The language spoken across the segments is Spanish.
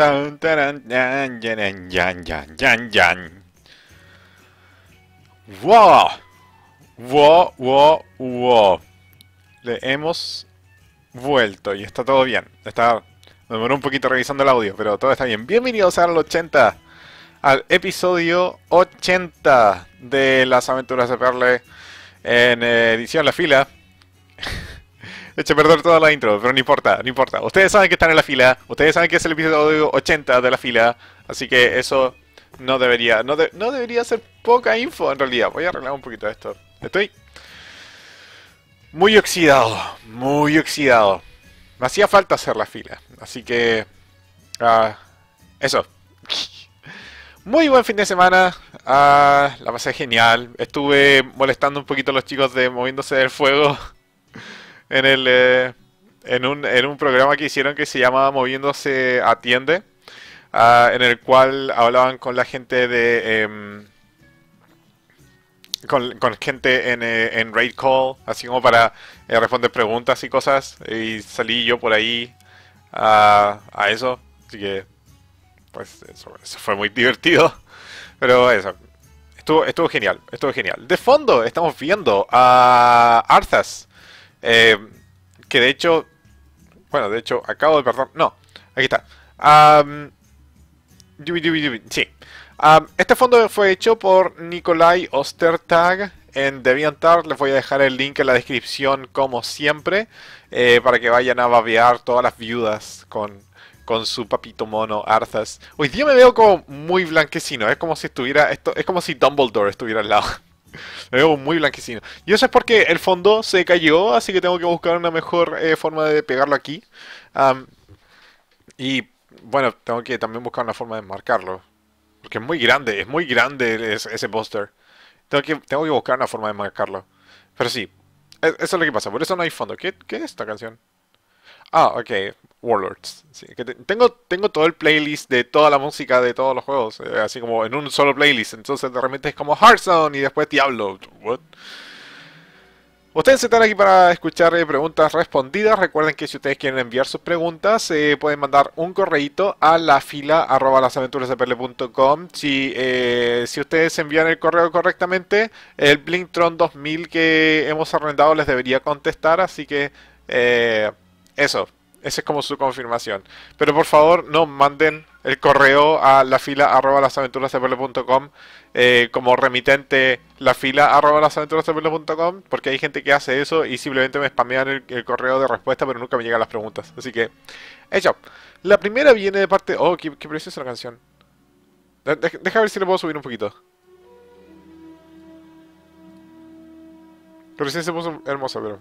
Tan, ¡Wow! ¡Wow, wow, wow! Le hemos vuelto y está todo bien. Está... Me demoró un poquito revisando el audio, pero todo está bien. Bienvenidos al 80, al episodio 80 de las aventuras de Perle en eh, edición La Fila eché perdón toda la intro, pero no importa, no importa. Ustedes saben que están en la fila, ustedes saben que es el episodio 80 de la fila, así que eso no debería, no, debería ser poca info en realidad. Voy a arreglar un poquito esto. Estoy muy oxidado, muy oxidado. Me hacía falta hacer la fila, así que... Ah, eso. Muy buen fin de semana. Ah, la pasé genial. Estuve molestando un poquito a los chicos de moviéndose del fuego en el eh, en, un, programa que hicieron que se llamaba Moviéndose Atiende, ah, en el cual hablaban con la gente de... Em, con, con, gente en, eh, en Raid Call, así como para eh, responder preguntas y cosas, y salí yo por ahí ah, a eso, así que pues eso, fue muy divertido, pero eso, Estuvo, estuvo, genial, estuvo genial. De fondo estamos viendo a Arthas, eh, que de hecho, bueno, de hecho, acabo de perdón. No, aquí está. este fondo fue hecho por Nikolai Ostertag en DeviantArt. Les voy a dejar el link en la descripción, como siempre, eh, para que vayan a babear todas las viudas con, con su papito mono Arthas. uy yo me veo como muy blanquecino. Es como si estuviera. Esto, es como si Dumbledore estuviera al lado. Me veo muy blanquecino. Y eso es porque el fondo se cayó, así que tengo que buscar una mejor eh, forma de pegarlo aquí. y bueno, tengo que también buscar una forma de marcarlo. Porque es muy grande, es muy grande ese, ese Tengo que, tengo que buscar una forma de marcarlo. Pero sí, e, eso es lo que pasa. Por eso no hay fondo. ¿Qué, qué es esta canción? Ah, ok. Warlords. tengo, tengo todo el playlist de toda la música de todos los juegos, eh, así como en un solo playlist. Entonces de repente es como Hearthstone y después Diablo. Ustedes están aquí para escuchar eh, preguntas respondidas. Recuerden que si ustedes quieren enviar sus preguntas, eh, pueden mandar un correito a la fila arroba Si, eh, si ustedes envían el correo correctamente, el Blinktron 2000 que hemos arrendado les debería contestar. Así que eh, eso, esa es como su confirmación. Pero por favor, no manden el correo a la fila arroba lasaventurasdepele.com eh, como remitente la fila arroba lasaventurasdepele.com porque hay gente que hace eso y simplemente me spamean el, correo de respuesta pero nunca me llegan las preguntas. Así que, hecho. La primera viene de parte... Oh, qué, qué preciosa la canción. deja ver si le puedo subir un poquito. Pero sí se puso hermosa, pero...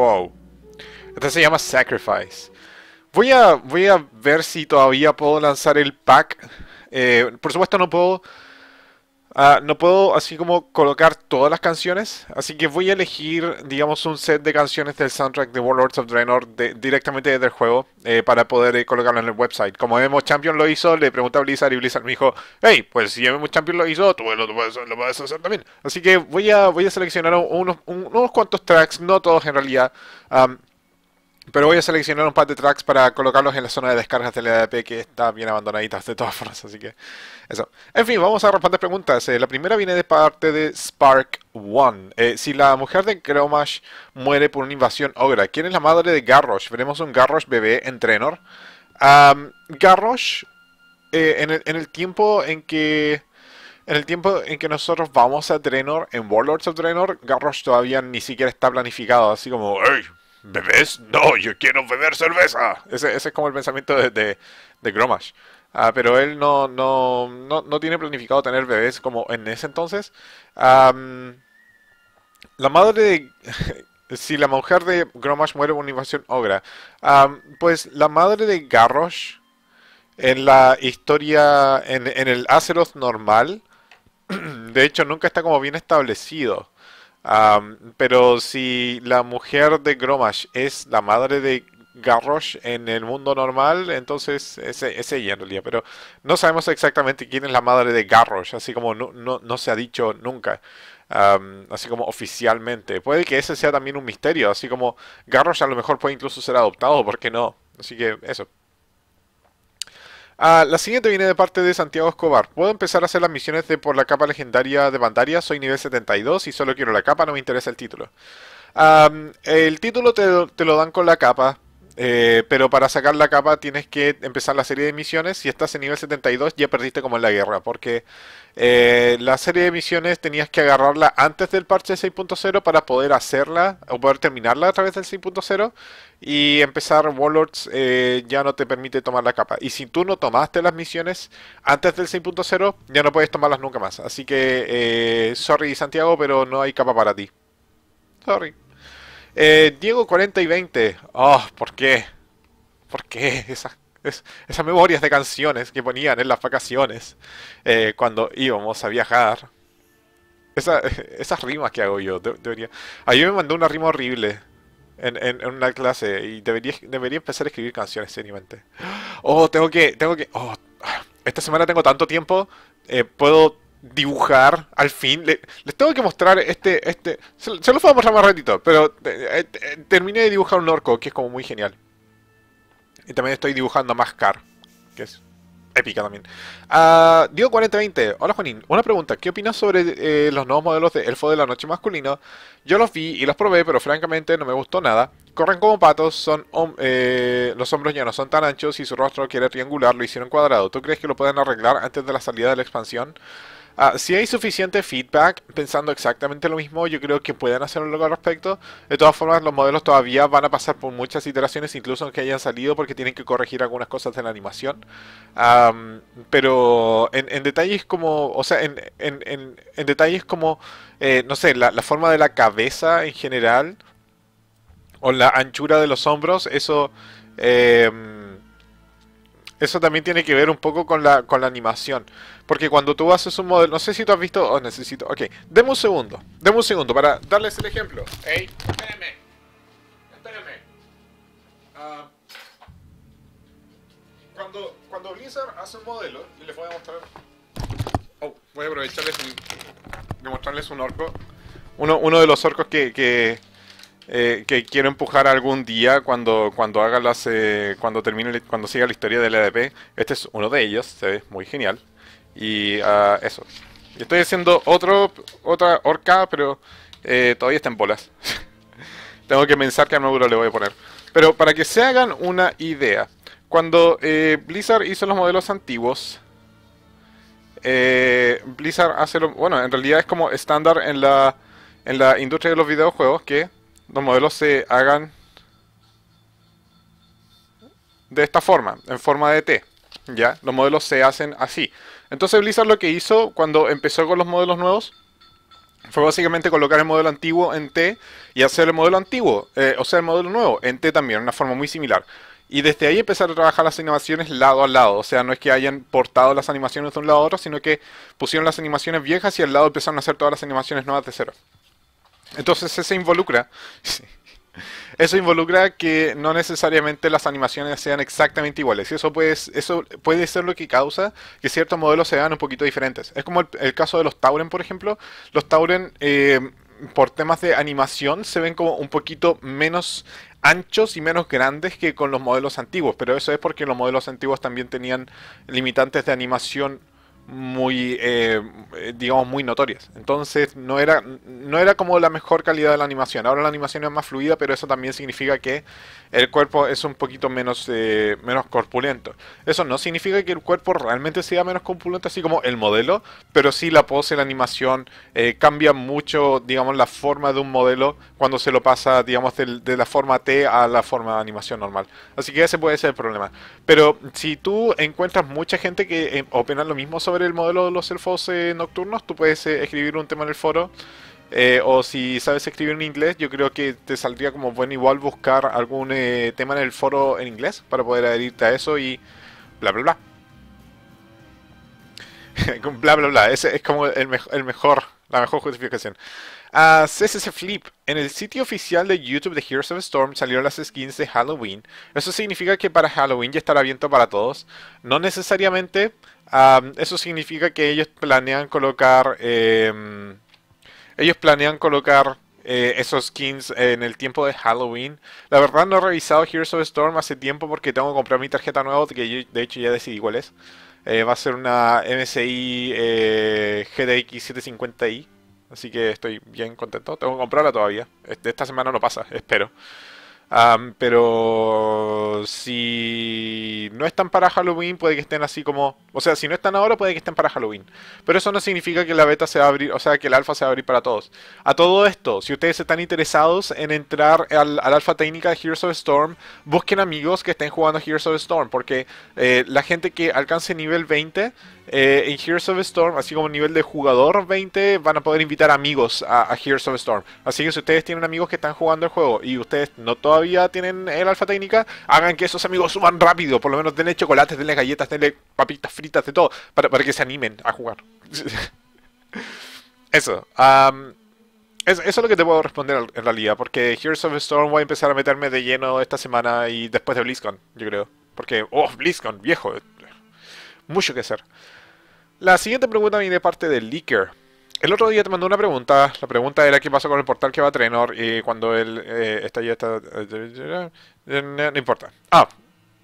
Wow. Este se llama Sacrifice. Voy a, voy a ver si todavía puedo lanzar el pack. Eh, por supuesto no puedo Ah, no puedo así como colocar todas las canciones, así que voy a elegir, digamos, un set de canciones del soundtrack de Warlords of Draenor de, directamente el juego eh, para poder eh, colocarlo en el website. Como vemos, Champion lo hizo, le pregunté a Blizzard y Blizzard me dijo, hey, pues si MMO Champion lo hizo, tú lo, puedes, hacer también. Así que voy a, voy a seleccionar unos, unos cuantos tracks, no todos en realidad. Pero voy a seleccionar un par de tracks para colocarlos en la zona de descargas de la e ADP que está bien abandonadita de todas formas, así que eso. En fin, vamos a responder preguntas. Eh, la primera viene de parte de Spark One. Eh, si la mujer de Cromash muere por una invasión ogra, ¿quién es la madre de Garrosh? ¿Veremos un Garrosh bebé eh, en Trenor? Garrosh, en, el, tiempo en que... En el tiempo en que nosotros vamos a Trenor, en Warlords of Trenor, Garrosh todavía ni siquiera está planificado, así como, ¿Bebés? No, yo quiero beber cerveza. Ese, ese es como el pensamiento de, de, Gromash. Ah, pero él no, no, tiene planificado tener bebés como en ese entonces. la madre de... si la mujer de Gromash muere por una invasión ogra, pues la madre de Garrosh en la historia, en, en el Azeroth normal, de hecho nunca está como bien establecido pero si la mujer de Gromash es la madre de Garrosh en el mundo normal, entonces ese es, ella en realidad. Pero no sabemos exactamente quién es la madre de Garrosh, así como no, no, no se ha dicho nunca. así como oficialmente. Puede que ese sea también un misterio, así como Garrosh a lo mejor puede incluso ser adoptado, ¿por qué no? Así que eso. Ah, la siguiente viene de parte de Santiago Escobar. Puedo empezar a hacer las misiones de por la capa legendaria de Bandaria. Soy nivel 72 y solo quiero la capa, no me interesa el título. el título te lo dan con la capa, eh, pero para sacar la capa tienes que empezar la serie de misiones. Si estás en nivel 72 ya perdiste como en la guerra. Porque eh, la serie de misiones tenías que agarrarla antes del parche 6.0 para poder hacerla o poder terminarla a través del 6.0. Y empezar Warlords eh, ya no te permite tomar la capa. Y si tú no tomaste las misiones antes del 6.0 ya no puedes tomarlas nunca más. Así que, sorry Santiago, pero no hay capa para ti. Sorry. Eh, Diego 40 y 20. Oh, ah, ¿por qué? ¿Por qué esas memorias de canciones que ponían en las vacaciones eh, cuando íbamos a viajar? Esa, esas rimas que hago yo, A Ayer me mandó una rima horrible en, en, una clase y debería, debería empezar a escribir canciones seriamente. Oh, tengo que, tengo que. Oh, esta semana tengo tanto tiempo. Eh, puedo dibujar al fin. les tengo que mostrar este. este se, los voy a mostrar más ratito, pero eh, eh, eh, terminé de dibujar un orco, que es como muy genial. Y también estoy dibujando a Mascar, que es épica también. Ah, dio 4020, hola Juanín, una pregunta, ¿qué opinas sobre los nuevos modelos de Elfo de la Noche masculino? Yo los vi y los probé, pero francamente no me gustó nada. Corren como patos, son los hombros ya no son tan anchos y su rostro quiere triangular lo hicieron cuadrado. ¿Tú crees que lo pueden arreglar antes de la salida de la expansión? Ah, si hay suficiente feedback pensando exactamente lo mismo, yo creo que pueden hacer algo al respecto. De todas formas, los modelos todavía van a pasar por muchas iteraciones, incluso aunque hayan salido, porque tienen que corregir algunas cosas de la animación. pero en, detalles como, o sea, en, en, en detalles como, eh, no sé, la, la forma de la cabeza en general, o la anchura de los hombros, eso... Em, eso también tiene que ver un poco con la, con la animación. Porque cuando tú haces un modelo... No sé si tú has visto... o oh, necesito... Ok, deme un segundo. Deme un segundo para darles el ejemplo. Ey, espérenme. Espérame. Ah, cuando, cuando Blizzard hace un modelo... Y les voy a mostrar... Oh, voy a aprovecharles y demostrarles un orco. Uno, uno de los orcos que eh, que quiero empujar algún día cuando cuando haga las eh, cuando termine cuando siga la historia del EDP. Este es uno de ellos, se ve muy genial y ah, eso. Estoy haciendo otro otra orca, pero eh, todavía está en bolas. Tengo que pensar qué armadura le voy a poner. Pero para que se hagan una idea, cuando Blizzard hizo los modelos antiguos, Blizzard hace lo... Bueno, en realidad es como estándar en la, en la industria de los videojuegos que los modelos se hagan de esta forma, en forma de T. ¿ya? Los modelos se hacen así. Entonces Blizzard lo que hizo cuando empezó con los modelos nuevos fue básicamente colocar el modelo antiguo en T y hacer el modelo antiguo, eh, o sea, el modelo nuevo en T también, una forma muy similar. Y desde ahí empezar a trabajar las animaciones lado a lado. O sea, no es que hayan portado las animaciones de un lado a otro, sino que pusieron las animaciones viejas y al lado empezaron a hacer todas las animaciones nuevas de cero. Entonces eso involucra, eso involucra que no necesariamente las animaciones sean exactamente iguales. Y eso puede, eso puede ser lo que causa que ciertos modelos se vean un poquito diferentes. Es como el, caso de los Tauren, por ejemplo. Los Tauren, eh, por temas de animación, se ven como un poquito menos anchos y menos grandes que con los modelos antiguos, pero eso es porque los modelos antiguos también tenían limitantes de animación muy, eh, digamos, muy notorias. Entonces no era, no era como la mejor calidad de la animación. Ahora la animación es más fluida, pero eso también significa que el cuerpo es un poquito menos, eh, menos corpulento. Eso no significa que el cuerpo realmente sea menos corpulento, así como el modelo, pero sí la pose, la animación, eh, cambia mucho, digamos, la forma de un modelo cuando se lo pasa, digamos, de, la forma T a la forma de animación normal. Así que ese puede ser el problema. Pero si tú encuentras mucha gente que opina lo mismo sobre el modelo de los elfos eh, nocturnos, tú puedes eh, escribir un tema en el foro. Eh, o si sabes escribir en inglés, yo creo que te saldría como buen igual buscar algún tema en el foro en inglés para poder adherirte a eso y bla bla bla. bla bla bla, ese es como el, mejor, la mejor justificación. A ah, CSS Flip. En el sitio oficial de YouTube de Heroes of Storm salieron las skins de Halloween. Eso significa que para Halloween ya estará abierto para todos. No necesariamente eso significa que ellos planean colocar. Em, ellos planean colocar eh, esos skins en el tiempo de Halloween. La verdad no he revisado Heroes of Storm hace tiempo porque tengo que comprar mi tarjeta nueva, que de hecho ya decidí cuál es. Eh, va a ser una MSI gdx GTX 750i. Así que estoy bien contento. Tengo que comprarla todavía. Este, esta semana no pasa, espero pero si no están para Halloween, puede que estén así como. O sea, si no están ahora, puede que estén para Halloween. Pero eso no significa que la beta se va a abrir, o sea, que el alfa se va a abrir para todos. A todo esto, si ustedes están interesados en entrar al, alfa técnica de Heroes of Storm, busquen amigos que estén jugando Heroes of Storm, porque eh, la gente que alcance nivel 20 eh, en Heroes of Storm, así como nivel de jugador 20, van a poder invitar amigos a, a Heroes of Storm. Así que si ustedes tienen amigos que están jugando el juego y ustedes no todavía todavía tienen el alfa técnica, hagan que esos amigos suban rápido. Por lo menos denle chocolates, denle galletas, denle papitas fritas, de todo, para, para que se animen a jugar. eso. eso es lo que te puedo responder en realidad, porque Heroes of Storm voy a empezar a meterme de lleno esta semana y después de BlizzCon, yo creo. Porque, oh, BlizzCon, viejo. Mucho que hacer. La siguiente pregunta viene de parte de Leaker el otro día te mandó una pregunta. La pregunta era qué pasa con el portal que va a Trenor y cuando él eh, está ya está. No importa. Ah,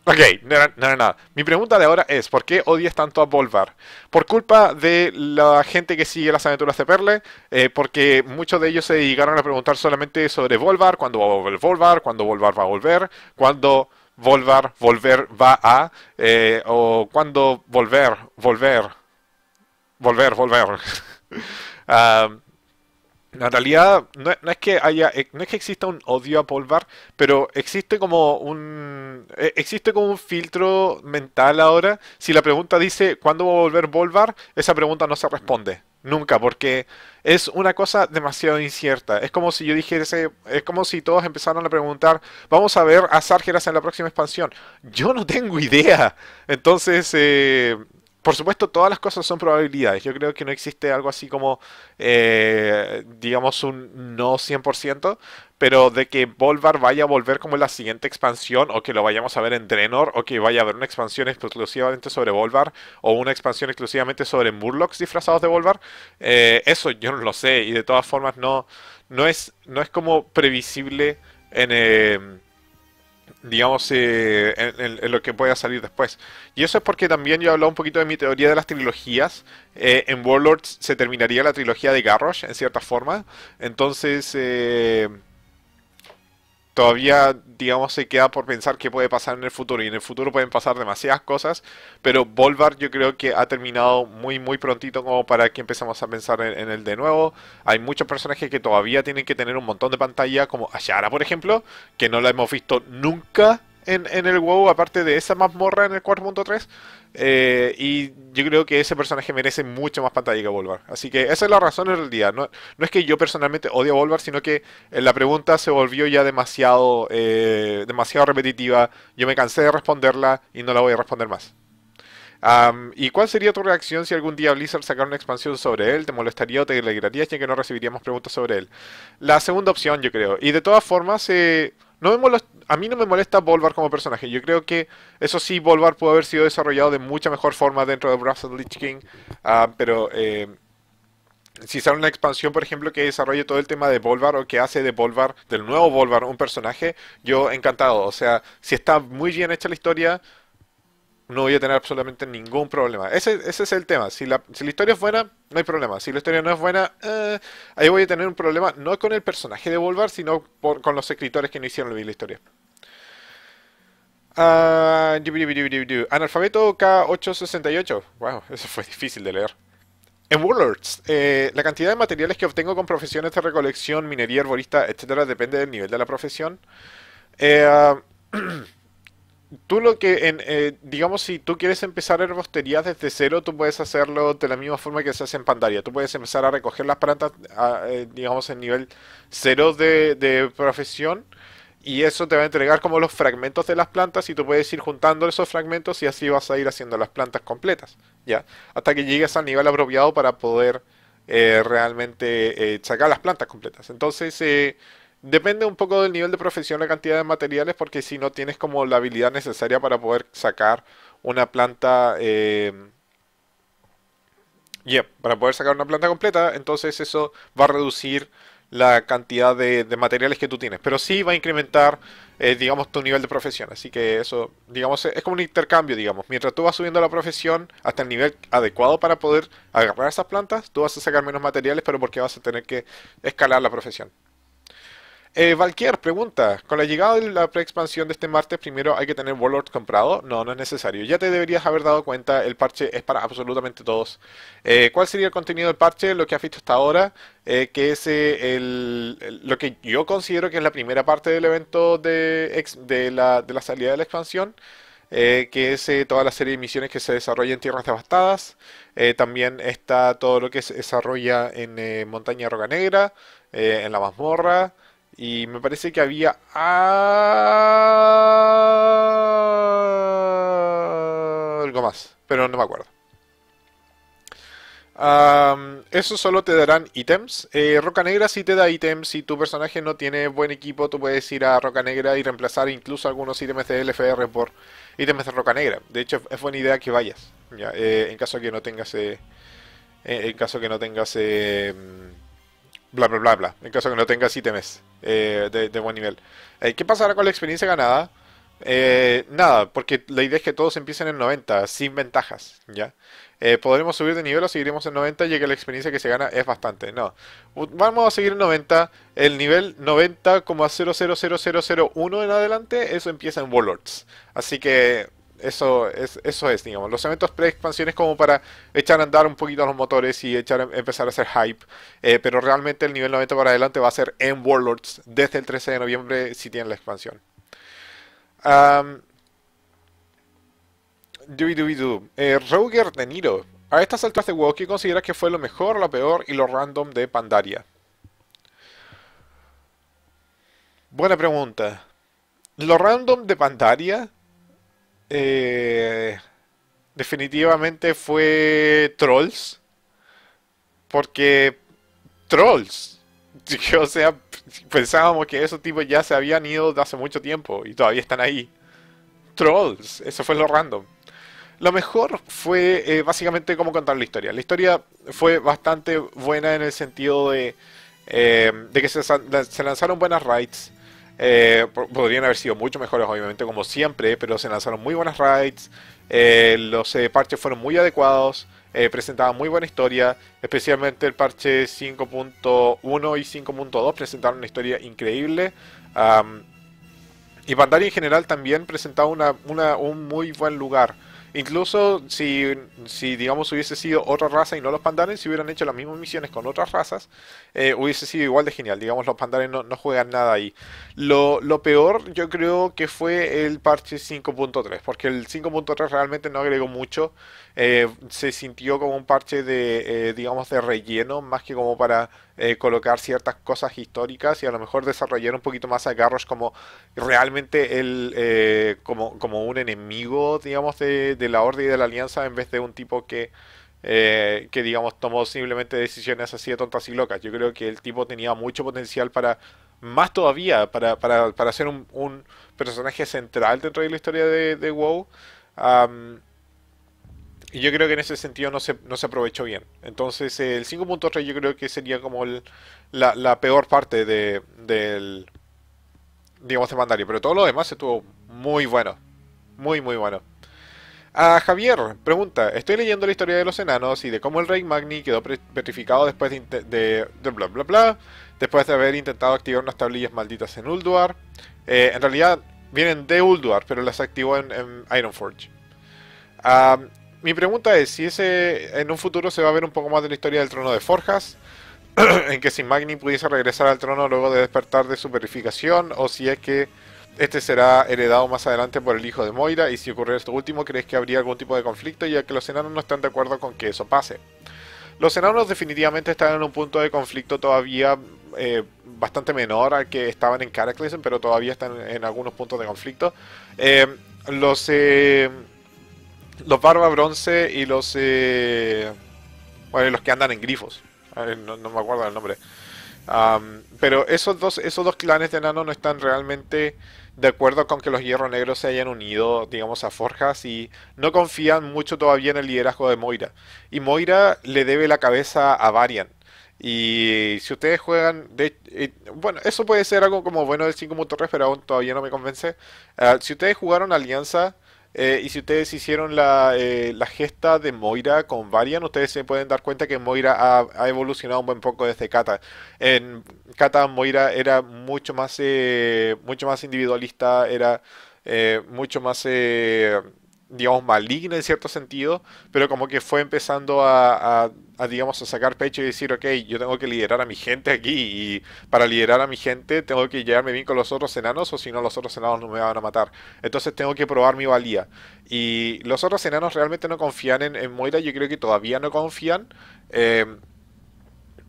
ok, no era nada. Mi pregunta de ahora es: ¿por qué odias tanto a Volvar? ¿Por culpa de la gente que sigue las aventuras de Perle? Eh, porque muchos de ellos se dedicaron a preguntar solamente sobre Volvar, cuándo va a volver Volvar, cuándo Volvar va a volver, cuándo. Volvar, volver va a, eh, o cuándo volver, volver, volver, volver. Natalia en realidad, no, es que haya, eh, no es que exista un odio a Polvar, pero existe como un eh, existe como un filtro mental ahora. Si la pregunta dice ¿cuándo va a volver Polvar? Esa pregunta no se responde. Nunca, porque es una cosa demasiado incierta. Es como si yo dijese, es como si todos empezaran a preguntar, vamos a ver a Sargeras en la próxima expansión. Yo no tengo idea. Entonces, eh, por supuesto, todas las cosas son probabilidades. Yo creo que no existe algo así como, eh, digamos, un no 100%, pero de que Volvar vaya a volver como la siguiente expansión, o que lo vayamos a ver en Drenor, o que vaya a haber una expansión exclusivamente sobre Volvar, o una expansión exclusivamente sobre Murlocs disfrazados de Volvar, eh, eso yo no lo sé, y de todas formas no, no, es, no es como previsible en... Eh, digamos, eh, en, lo que pueda salir después. Y eso es porque también yo he hablado un poquito de mi teoría de las trilogías. Eh, en Warlords se terminaría la trilogía de Garrosh, en cierta forma. Entonces, eh, todavía, digamos, se queda por pensar qué puede pasar en el futuro. Y en el futuro pueden pasar demasiadas cosas, pero Bolvar yo creo que ha terminado muy, muy prontito como para que empezamos a pensar en, él el de nuevo. Hay muchos personajes que todavía tienen que tener un montón de pantalla, como Ashara, por ejemplo, que no la hemos visto nunca en, en el WoW, aparte de esa mazmorra en el 4.3. Eh, y yo creo que ese personaje merece mucho más pantalla que Volvar. Así que esa es la razón en realidad. No, es que yo personalmente odie a Volvar, sino que eh, la pregunta se volvió ya demasiado, eh, demasiado repetitiva. Yo me cansé de responderla y no la voy a responder más. ¿Y cuál sería tu reacción si algún día Blizzard sacara una expansión sobre él? ¿Te molestaría o te alegrarías ya que no recibiríamos preguntas sobre él? La segunda opción, yo creo. Y de todas formas, se no me a mí no me molesta Volvar como personaje. Yo creo que, eso sí, Volvar pudo haber sido desarrollado de mucha mejor forma dentro de Wrath of Lich King. Ah, pero eh, si sale una expansión, por ejemplo, que desarrolle todo el tema de Volvar o que hace de Volvar, del nuevo Volvar, un personaje, yo encantado. O sea, si está muy bien hecha la historia, no voy a tener absolutamente ningún problema. Ese, es el tema. Si la, si historia es buena, no hay problema. Si la historia no es buena, eh, ahí voy a tener un problema, no con el personaje de Volvar, sino con los escritores que no hicieron la historia. Ah, analfabeto K868. Wow, eso fue difícil de leer. En Warlords, eh, la cantidad de materiales que obtengo con profesiones de recolección, minería, arborista, etcétera, depende del nivel de la profesión. Eh, ah, tú lo que, eh, digamos, si tú quieres empezar herbosterías desde cero, tú puedes hacerlo de la misma forma que se hace en Pandaria. Tú puedes empezar a recoger las plantas, eh, digamos, en nivel cero de, profesión. Y eso te va a entregar como los fragmentos de las plantas y tú puedes ir juntando esos fragmentos y así vas a ir haciendo las plantas completas, ¿ya? Hasta que llegues al nivel apropiado para poder eh, realmente sacar las plantas completas. Entonces, Depende un poco del nivel de profesión, la cantidad de materiales, porque si no tienes como la habilidad necesaria para poder sacar una planta... Eh, para poder sacar una planta completa, entonces eso va a reducir la cantidad de, materiales que tú tienes, pero sí va a incrementar, eh, digamos, tu nivel de profesión. Así que eso, digamos, es como un intercambio, digamos. Mientras tú vas subiendo la profesión hasta el nivel adecuado para poder agarrar esas plantas, tú vas a sacar menos materiales, pero porque vas a tener que escalar la profesión. Eh, pregunta, con la llegada de la preexpansión de este martes, primero hay que tener Warlord comprado. No, no es necesario. Ya te deberías haber dado cuenta, el parche es para absolutamente todos. Eh, ¿Cuál sería el contenido del parche? Lo que has visto hasta ahora, eh, que es eh, lo que yo considero que es la primera parte del evento de, la, salida de la expansión. que es toda la serie de misiones que se desarrolla en tierras devastadas. también está todo lo que se desarrolla en Montaña Roca Negra, en la mazmorra, y me parece que había algo más, pero no me acuerdo. eso solo te darán ítems. Eh, Roca Negra sí te da ítems. Si tu personaje no tiene buen equipo, tú puedes ir a Roca Negra y reemplazar incluso algunos ítems de LFR por ítems de Roca Negra. De hecho, es buena idea que vayas. Eh, en caso que no tengas. Eh, en caso que no tengas bla, bla, bla, bla. En caso de que no tenga ítems meses eh, de, buen nivel. Eh, ¿Qué pasará con la experiencia ganada? Eh, nada, porque la idea es que todos empiecen en 90, sin ventajas, ¿ya? ¿Podremos subir de nivel o seguiremos en 90 ya que la experiencia que se gana es bastante? No. Vamos a seguir en 90. El nivel 90,000001 en adelante, eso empieza en Warlords. Así que eso es, eso es, digamos, los eventos pre-expansión es como para echar a andar un poquito a los motores y echar empezar a hacer hype, eh, pero realmente el nivel 90 para adelante va a ser en Warlords desde el 13 de noviembre si tienen la expansión. Eh, Roger De Niro. A estas alturas de WoW, ¿qué consideras que fue lo mejor, lo peor y lo random de Pandaria? Buena pregunta. Lo random de Pandaria eh, definitivamente fue Trolls. Porque Trolls. O sea, pensábamos que esos tipos ya se habían ido hace mucho tiempo y todavía están ahí. Trolls, eso fue lo random. Lo mejor fue eh, básicamente cómo contar la historia. La historia fue bastante buena en el sentido de, eh, de que se, se lanzaron buenas raids. Eh, podrían haber sido mucho mejores, obviamente, como siempre, pero se lanzaron muy buenas raids. Eh, los eh, parches fueron muy adecuados, presentaban muy buena historia, especialmente el parche 5.1 y 5.2 presentaron una historia increíble. y Bandari en general también presentaba un muy buen lugar Incluso si, digamos, hubiese sido otra raza y no los pandanes, si hubieran hecho las mismas misiones con otras razas, eh, hubiese sido igual de genial. Digamos, los pandares no, juegan nada ahí. Lo, lo, peor, yo creo que fue el parche 5.3, porque el 5.3 realmente no agregó mucho. Eh, se sintió como un parche de, eh, digamos, de relleno, más que como para eh, colocar ciertas cosas históricas y a lo mejor desarrollar un poquito más a Garrosh como realmente el, como, como un enemigo, digamos, de, la Orden y de la Alianza en vez de un tipo que... que digamos tomó simplemente decisiones así de tontas y locas. Yo creo que el tipo tenía mucho potencial para, más todavía, para, para, ser un, personaje central dentro de la historia de, WoW y yo creo que en ese sentido no se, no se aprovechó bien. Entonces el 5.3 yo creo que sería como la, peor parte de, del, digamos, de Mandario. Pero todo lo demás estuvo muy bueno. Muy, muy bueno. A Javier pregunta, estoy leyendo la historia de los enanos y de cómo el rey Magni quedó petrificado después de, de, de bla bla bla, después de haber intentado activar unas tablillas malditas en Ulduar. Eh, en realidad vienen de Ulduar, pero las activó en, Ironforge. Um, mi pregunta es si ese en un futuro se va a ver un poco más de la historia del trono de Forjas, en que si Magni pudiese regresar al trono luego de despertar de su verificación, o si es que este será heredado más adelante por el hijo de Moira, y si ocurre esto último, ¿crees que habría algún tipo de conflicto, ya que los enanos no están de acuerdo con que eso pase? Los enanos definitivamente están en un punto de conflicto todavía eh, bastante menor al que estaban en Cataclysm, pero todavía están en algunos puntos de conflicto. Eh, los... Eh, los barba bronce y los eh, bueno, los que andan en grifos. No, me acuerdo el nombre. pero esos dos, esos dos clanes de nano no están realmente de acuerdo con que los hierro negros se hayan unido, digamos, a Forjas y no confían mucho todavía en el liderazgo de Moira. Y Moira le debe la cabeza a Varian. Y si ustedes juegan, eh, bueno, eso puede ser algo como bueno del 5.3, pero aún todavía no me convence. Ah, si ustedes jugaron Alianza, eh, y si ustedes hicieron la, eh, la, gesta de Moira con Varian, ustedes se pueden dar cuenta que Moira ha, evolucionado un buen poco desde Kata. En Kata Moira era mucho más, eh, mucho más individualista, era mucho más digamos, maligna en cierto sentido, pero como que fue empezando a, digamos, a sacar pecho y decir, ok, yo tengo que liderar a mi gente aquí y para liderar a mi gente tengo que llevarme bien con los otros enanos o si no los otros enanos no me van a matar. Entonces tengo que probar mi valía. Y los otros enanos realmente no confían en, Moira, yo creo que todavía no confían. Em,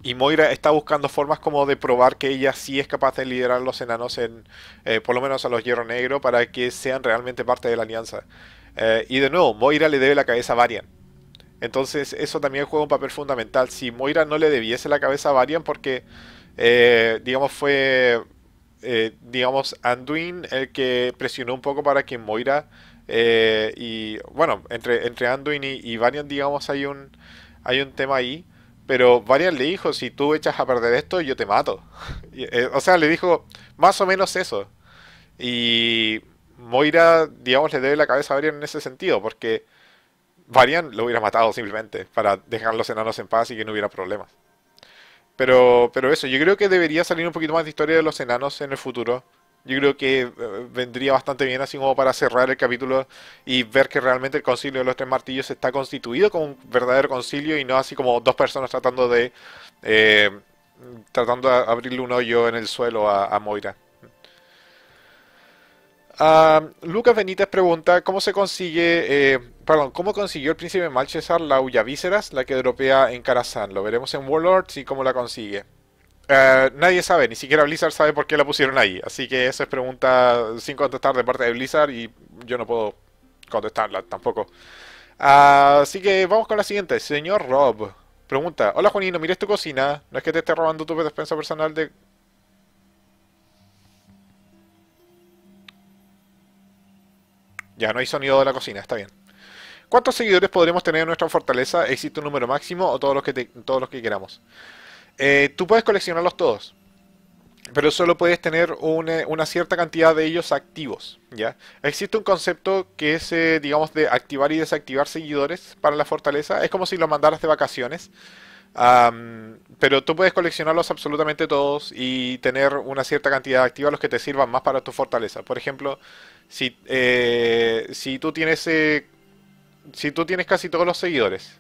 y Moira está buscando formas como de probar que ella sí es capaz de liderar a los enanos en, eh, por lo menos a los Hierro Negro, para que sean realmente parte de la alianza. Eh, y de nuevo, Moira le debe la cabeza a Varian. Entonces eso también juega un papel fundamental. Si Moira no le debiese la cabeza a Varian porque, eh, digamos, fue, eh, digamos, Anduin el que presionó un poco para que Moira, y bueno, entre, entre Anduin y, Varian, digamos, hay un, hay un tema ahí. Pero Varian le dijo, si tú echas a perder esto, yo te mato. o sea, le dijo más o menos eso. Y Moira, digamos, le debe la cabeza a Varian en ese sentido, porque Varian lo hubiera matado simplemente para dejar a los enanos en paz y que no hubiera problemas. Pero, pero eso, yo creo que debería salir un poquito más de historia de los enanos en el futuro. Yo creo que eh, vendría bastante bien así como para cerrar el capítulo y ver que realmente el concilio de los tres martillos está constituido como un verdadero concilio y no así como dos personas tratando de... Eh, tratando de abrirle un hoyo en el suelo a Moira. Ah, Lucas Benítez pregunta, ¿cómo se consigue, eh, perdón, cómo consiguió el príncipe Malchesar la huya vísceras, la que dropea en Karazhan? Lo veremos en Warlords y cómo la consigue. Eh, nadie sabe, ni siquiera Blizzard sabe por qué la pusieron ahí. Así que esa es pregunta sin contestar de parte de Blizzard y yo no puedo contestarla tampoco. Ah, así que vamos con la siguiente. Señor Rob pregunta: Hola Juanino, mires tu cocina. No es que te esté robando tu despensa personal de Ya no hay sonido de la cocina, está bien. ¿Cuántos seguidores podremos tener en nuestra fortaleza? ¿Existe un número máximo o todos los que, todos los que queramos? Eh, tú puedes coleccionarlos todos, pero solo puedes tener eh, una, cierta cantidad de ellos activos. ¿ya? Existe un concepto que es, eh, digamos, de activar y desactivar seguidores para la fortaleza. Es como si los mandaras de vacaciones. pero tú puedes coleccionarlos absolutamente todos y tener una cierta cantidad activa los que te sirvan más para tu fortaleza. Por ejemplo, si, eh, si tú tienes eh, si tú tienes casi todos los seguidores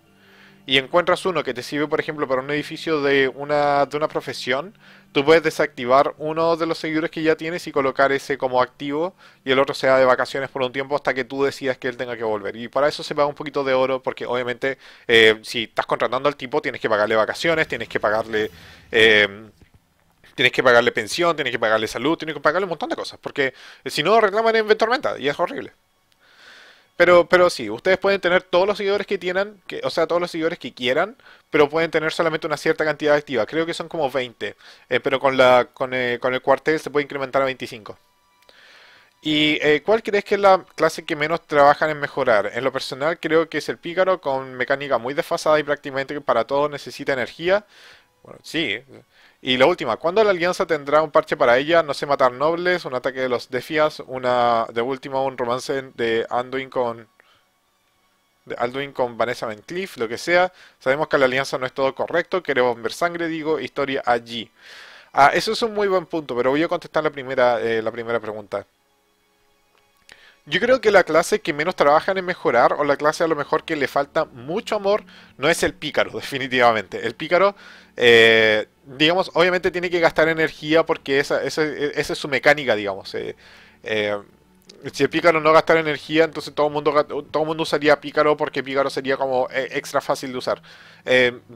y encuentras uno que te sirve, por ejemplo, para un edificio de una, de una profesión, tú puedes desactivar uno de los seguidores que ya tienes y colocar ese como activo y el otro sea de vacaciones por un tiempo hasta que tú decidas que él tenga que volver. Y para eso se paga un poquito de oro porque obviamente eh, si estás contratando al tipo tienes que pagarle vacaciones, tienes que pagarle tienes que pagarle pensión, tienes que pagarle salud, tienes que pagarle un montón de cosas, porque eh, si no reclaman en Ventormenta y es horrible. Pero, pero sí, ustedes pueden tener todos los seguidores que tienen, o sea, todos los seguidores que quieran, pero pueden tener solamente una cierta cantidad activa. Creo que son como 20, eh, pero con, la, eh, con, el cuartel se puede incrementar a 25. ¿Y cuál crees que es la clase que menos trabajan en mejorar? En lo personal creo que es el pícaro con mecánica muy desfasada y prácticamente para todo necesita energía. Bueno, sí. Y la última, ¿cuándo la alianza tendrá un parche para ella? No sé matar nobles, un ataque de los Defias, una de último un romance de Anduin con de Alduin con Vanessa Van Cleef, lo que sea. Sabemos que la alianza no es todo correcto, queremos ver sangre, digo, historia allí. Ah, eso es un muy buen punto, pero voy a contestar la primera, eh, la primera pregunta. Yo creo que la clase que menos trabajan en mejorar, o la clase a lo mejor que le falta mucho amor, no es el pícaro, definitivamente. El pícaro, eh, digamos, obviamente tiene que gastar energía porque esa, es su mecánica, digamos. Eh, eh, si el pícaro no gastara energía, entonces todo el mundo, todo mundo usaría pícaro porque pícaro sería como extra fácil de usar.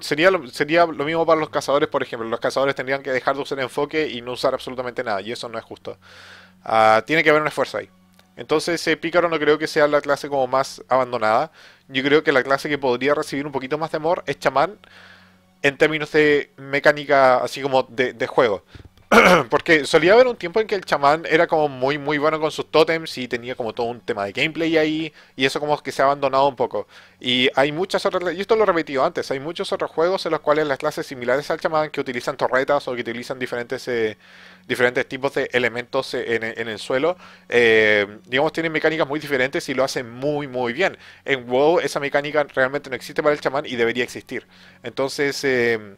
sería, lo, sería lo mismo para los cazadores, por ejemplo. Los cazadores tendrían que dejar de usar enfoque y no usar absolutamente nada, y eso no es justo. Ah, tiene que haber un esfuerzo ahí. Entonces eh, Pícaro no creo que sea la clase como más abandonada. Yo creo que la clase que podría recibir un poquito más de amor es chamán en términos de mecánica así como de, de juego. porque solía haber un tiempo en que el chamán era como muy muy bueno con sus tótems y tenía como todo un tema de gameplay ahí y eso como que se ha abandonado un poco. Y hay muchas otras, y esto lo he repetido antes, hay muchos otros juegos en los cuales las clases similares al chamán que utilizan torretas o que utilizan diferentes, eh, diferentes tipos de elementos en, el suelo, eh, digamos tienen mecánicas muy diferentes y lo hacen muy muy bien. En WoW esa mecánica realmente no existe para el chamán y debería existir. Entonces... Eh,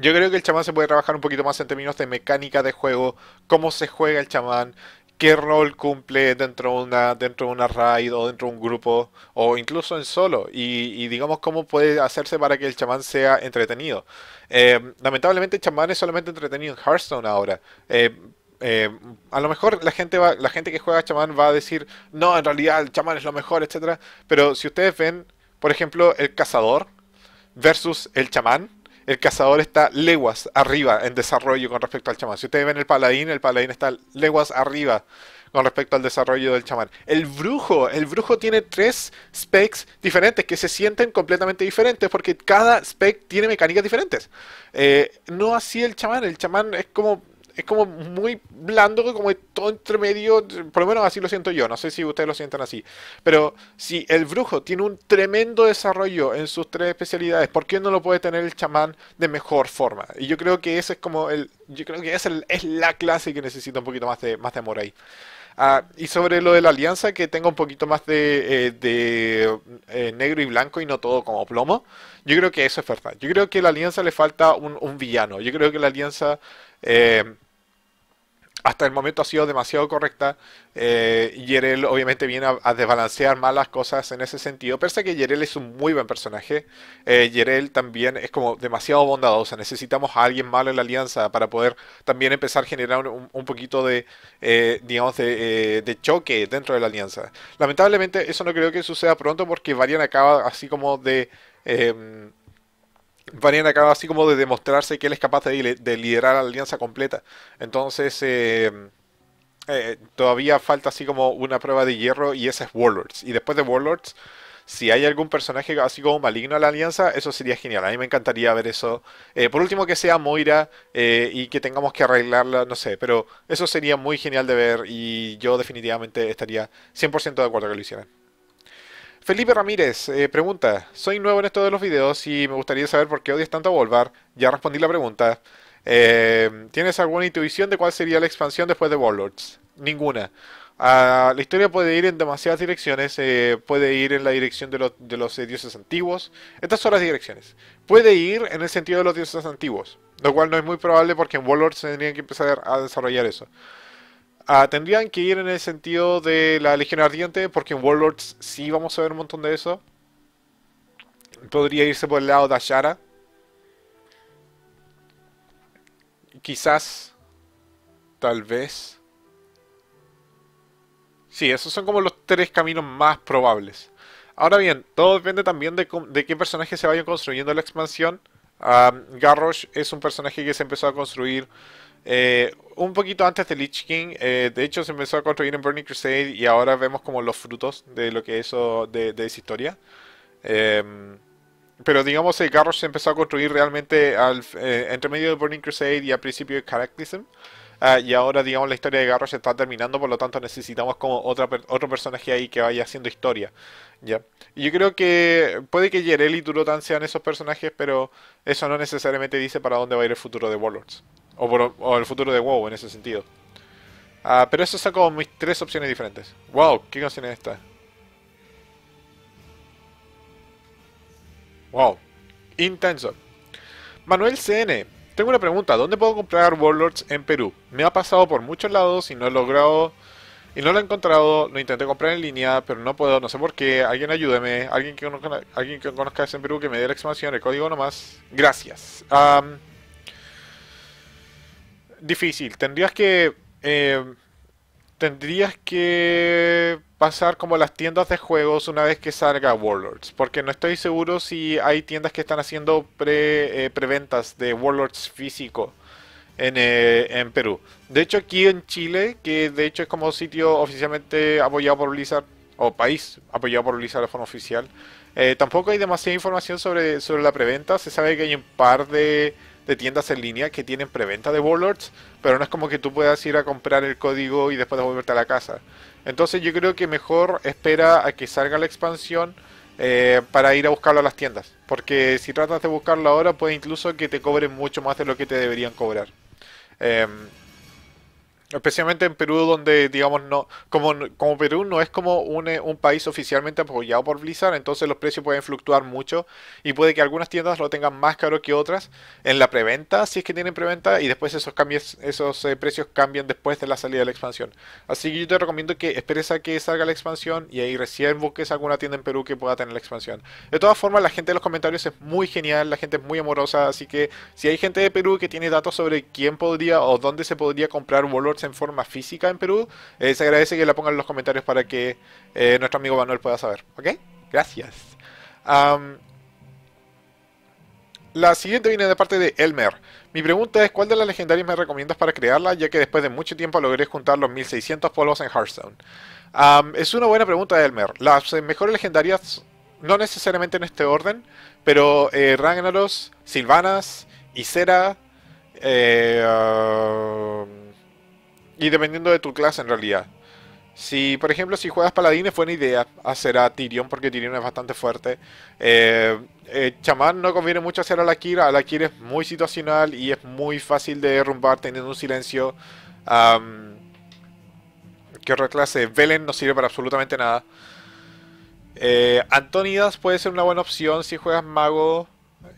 yo creo que el chamán se puede trabajar un poquito más en términos de mecánica de juego, cómo se juega el chamán, qué rol cumple dentro de una, dentro una raid o dentro de un grupo o incluso en solo y, digamos cómo puede hacerse para que el chamán sea entretenido. Eh, lamentablemente el chamán es solamente entretenido en Hearthstone ahora. Eh, eh, a lo mejor la gente la gente que juega chamán va a decir no en realidad el chamán es lo mejor etcétera pero si ustedes ven por ejemplo el cazador versus el chamán el cazador está leguas arriba en desarrollo con respecto al chamán. Si ustedes ven el paladín, el paladín está leguas arriba con respecto al desarrollo del chamán. El brujo, el brujo tiene tres specs diferentes que se sienten completamente diferentes porque cada spec tiene mecánicas diferentes. Eh, no así el chamán, el chamán es como es como muy blando, como todo entre medio, por lo menos así lo siento yo, no sé si ustedes lo sientan así, pero si el brujo tiene un tremendo desarrollo en sus tres especialidades, ¿por qué no lo puede tener el chamán de mejor forma? Y yo creo que ese es como el, yo creo que esa es la clase que necesita un poquito más de, más de amor ahí. Ah, y sobre lo de la alianza, que tenga un poquito más de, eh, de eh, negro y blanco y no todo como plomo, yo creo que eso es verdad. Yo creo que a la alianza le falta un, villano. Yo creo que la alianza eh, hasta el momento ha sido demasiado correcta. Eh, Yerel obviamente viene a, desbalancear desbalancear las cosas en ese sentido. Pese que Yerel es un muy buen personaje. Eh, Yerel también es como demasiado bondadosa. Necesitamos a alguien malo en la alianza para poder también empezar a generar un, poquito de, eh, digamos, de, eh, de, choque dentro de la alianza. Lamentablemente eso no creo que suceda pronto porque Varian acaba así como de... Varian acaba así como de demostrarse que él es capaz de, de liderar la alianza completa. Entonces, eh, eh, todavía falta así como una prueba de hierro y esa es Warlords. Y después de Warlords, si hay algún personaje así como maligno a la alianza, eso sería genial. A mí me encantaría ver eso. Eh, por último, que sea Moira y que tengamos que arreglarla, no sé, pero eso sería muy genial de ver y yo definitivamente estaría 100% de acuerdo que lo hicieran. Felipe Ramírez eh, pregunta, soy nuevo en esto de los videos y me gustaría saber por qué odias tanto a Volvar. Ya respondí la pregunta. Eh, ¿Tienes alguna intuición de cuál sería la expansión después de Warlords? Ninguna. Ah, la historia puede ir en demasiadas direcciones, eh, puede ir en la dirección de, los dioses antiguos, estas son las direcciones. Puede ir en el sentido de los dioses antiguos, lo cual no es muy probable porque en Warlords tendrían que empezar a desarrollar eso. Ah, tendrían que ir en el sentido de la Legión Ardiente, porque en Warlords sí vamos a ver un montón de eso. Podría irse por el lado de Ashara. Quizás. Tal vez. Sí, esos son como los tres caminos más probables. Ahora bien, todo depende también de, qué personaje se vaya construyendo la expansión. Ah, Garrosh es un personaje que se empezó a construir eh, un poquito antes de Lich King, eh, de hecho se empezó a construir en Burning Crusade y ahora vemos como los frutos de lo que eso de, esa historia. Em, pero digamos, el Garrosh se empezó a construir realmente eh, entre medio de Burning Crusade y al principio de Cataclysm. Ah, y ahora, digamos, la historia de Garrosh está terminando, por lo tanto necesitamos como otra otro personaje ahí que vaya haciendo historia. ¿ya? yo creo que puede que Yerel y Turotan sean esos personajes, pero eso no necesariamente dice para dónde va a ir el futuro de Warlords. O, el futuro de WoW en ese sentido. Ah, pero eso son mis tres opciones diferentes. ¡Wow! ¿Qué canción es esta? ¡Wow! Intenso. Manuel CN tengo una pregunta, ¿dónde puedo comprar Warlords en Perú? Me ha pasado por muchos lados y no he logrado y no lo he encontrado, lo intenté comprar en línea, pero no puedo, no sé por qué. Alguien ayúdeme, alguien que conozca, alguien que conozca en Perú que me dé la expansión. el código nomás. Gracias. difícil, tendrías que eh, tendrías que pasar como las tiendas de juegos una vez que salga Warlords, porque no estoy seguro si hay tiendas que están haciendo pre, eh, preventas de Warlords físico en, eh, en, Perú. De hecho, aquí en Chile, que de hecho es como sitio oficialmente apoyado por Blizzard, o país apoyado por Blizzard de forma oficial, eh, tampoco hay demasiada información sobre, sobre la preventa. Se sabe que hay un par de de tiendas en línea que tienen preventa de Warlords, pero no es como que tú puedas ir a comprar el código y después devolverte a la casa. Entonces yo creo que mejor espera a que salga la expansión eh, para ir a buscarlo a las tiendas, porque si tratas de buscarlo ahora puede incluso que te cobren mucho más de lo que te deberían cobrar. Em, Especialmente en Perú, donde, digamos, no como, como Perú no es como eh, un, país oficialmente apoyado por Blizzard, entonces los precios pueden fluctuar mucho y puede que algunas tiendas lo tengan más caro que otras en la preventa, si es que tienen preventa, y después esos, cambios, esos eh, precios cambian después de la salida de la expansión. Así que yo te recomiendo que esperes a que salga la expansión y ahí recién busques alguna tienda en Perú que pueda tener la expansión. De todas formas, la gente de los comentarios es muy genial, la gente es muy amorosa, así que si hay gente de Perú que tiene datos sobre quién podría o dónde se podría comprar un valor en forma física en Perú, eh, se agradece que la pongan en los comentarios para que eh, nuestro amigo Manuel pueda saber. ¿Ok? Gracias. la siguiente viene de parte de Elmer. Mi pregunta es, ¿cuál de las legendarias me recomiendas para crearla? Ya que después de mucho tiempo logré juntar los 1600 polvos en Hearthstone. es una buena pregunta, Elmer. Las eh, mejores legendarias, no necesariamente en este orden, pero eh, Ragnaros, Silvanas, y eh, y dependiendo de tu clase en realidad. Si, por ejemplo, si juegas paladines fue una idea hacer a Tyrion, porque Tyrion es bastante fuerte. Eh, eh chamán no conviene mucho hacer a la Kira. es muy situacional y es muy fácil de derrumbar teniendo un silencio. Que ¿Qué otra clase? Velen no sirve para absolutamente nada. Eh, Antonidas puede ser una buena opción si juegas mago.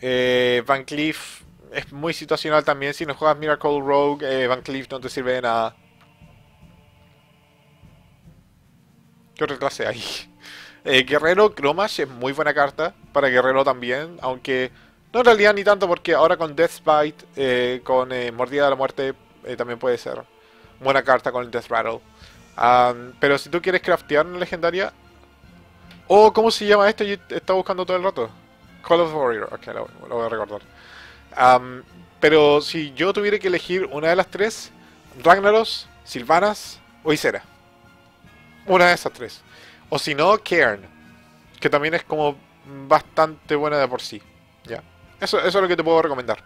Eh, Van Cleef es muy situacional también. Si no juegas Miracle Rogue, Van Cleef no te sirve de nada. ¿Qué otra clase hay? Eh, Guerrero Cromash es muy buena carta para Guerrero también, aunque no en realidad ni tanto porque ahora con Death Bite, eh, con eh, Mordida de la Muerte también puede ser buena carta con el Death Rattle. Ah, pero si tú quieres craftear una legendaria... o ¿cómo se llama esto? Yo estaba buscando todo el rato. Call of Warrior, ok, lo, voy a recordar. Ah, pero si yo tuviera que elegir una de las tres, Ragnaros, Silvanas o Isera. Una de esas tres. O si no, Cairn. Que también es como bastante buena de por sí. Ya. Eso, es lo que te puedo recomendar.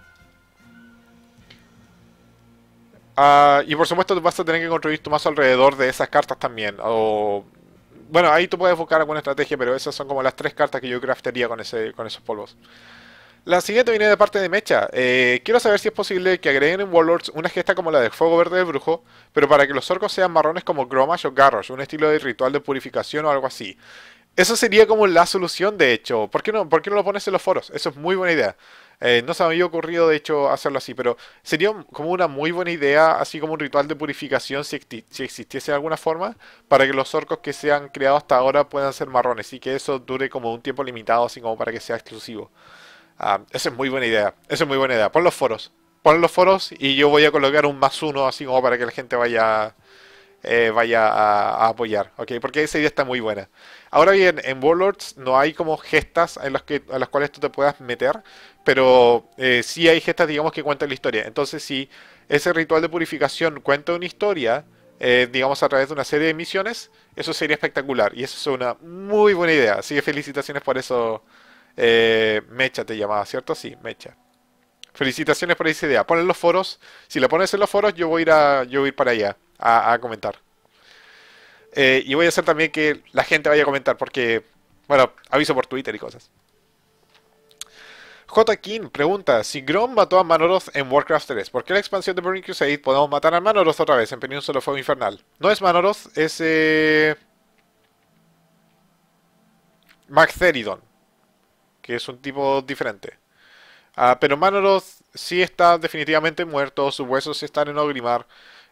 Ah, y por supuesto vas a tener que construir tu mazo alrededor de esas cartas también. O... Bueno, ahí tú puedes buscar alguna estrategia, pero esas son como las tres cartas que yo craftería con, ese, con esos polvos. La siguiente viene de parte de Mecha. Eh, quiero saber si es posible que agreguen en Warlords una gesta como la del fuego verde del brujo, pero para que los orcos sean marrones como Gromash o Garrosh, un estilo de ritual de purificación o algo así. Eso sería como la solución, de hecho. ¿Por qué no, lo pones en los foros? Eso es muy buena idea. Eh, no se me había ocurrido, de hecho, hacerlo así, pero sería como una muy buena idea, así como un ritual de purificación, si, si existiese de alguna forma, para que los orcos que se han creado hasta ahora puedan ser marrones y que eso dure como un tiempo limitado, así como para que sea exclusivo. Ah, esa es muy buena idea. Esa es muy buena idea. Pon los foros. Pon los foros y yo voy a colocar un más uno así como para que la gente vaya, eh, vaya a, apoyar. okay Porque esa idea está muy buena. Ahora bien, en Warlords no hay como gestas en las, que, a las cuales tú te puedas meter. Pero eh, sí hay gestas, digamos, que cuentan la historia. Entonces, si ese ritual de purificación cuenta una historia, eh, digamos, a través de una serie de misiones, eso sería espectacular. Y eso es una muy buena idea. Así que felicitaciones por eso, eh, Mecha te llamaba, ¿cierto? Sí, Mecha. Felicitaciones por esa idea. Pon en los foros. Si la pones en los foros, yo voy a ir, para allá a, comentar. Eh, y voy a hacer también que la gente vaya a comentar porque, bueno, aviso por Twitter y cosas. J. King pregunta, si Grom mató a Manoroth en Warcraft 3, ¿por qué la expansión de Burning Crusade podemos matar a Manoroth otra vez en Península Fuego Infernal? No es Manoroth, es... Eh que es un tipo diferente. Ah, pero Manoroth sí está definitivamente muerto, sus huesos están en Ogrimar.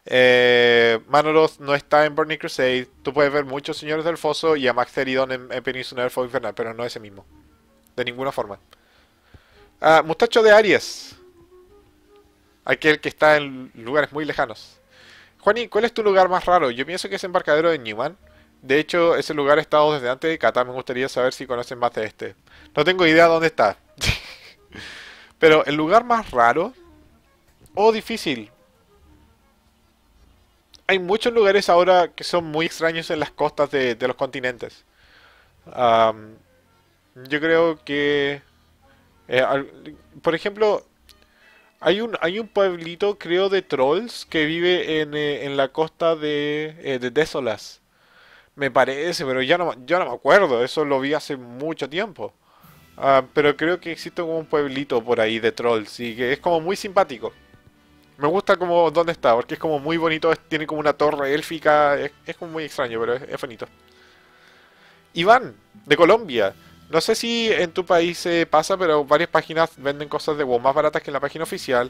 Eh, Manoroth no está en Burning Crusade. Tú puedes ver muchos Señores del Foso y a Max en, peninsula Península del Fuego Infernal, pero no es ese mismo. De ninguna forma. Ah, Mustacho muchacho de Aries. Aquel que está en lugares muy lejanos. Juani, ¿cuál es tu lugar más raro? Yo pienso que es Embarcadero de Newman. De hecho, ese lugar ha estado desde antes de Qatar. Me gustaría saber si conocen más de este. No tengo idea dónde está. Pero el lugar más raro o difícil. Hay muchos lugares ahora que son muy extraños en las costas de, los continentes. yo creo que... Eh, por ejemplo, hay un, hay un pueblito, creo, de trolls que vive en, eh, la costa de, eh, de me parece, pero ya no, yo no me acuerdo, eso lo vi hace mucho tiempo. Ah, pero creo que existe como un pueblito por ahí de trolls y que es como muy simpático. Me gusta como dónde está, porque es como muy bonito, tiene como una torre élfica, es, como muy extraño, pero es, bonito. Iván, de Colombia. No sé si en tu país se pasa, pero varias páginas venden cosas de WoW más baratas que en la página oficial.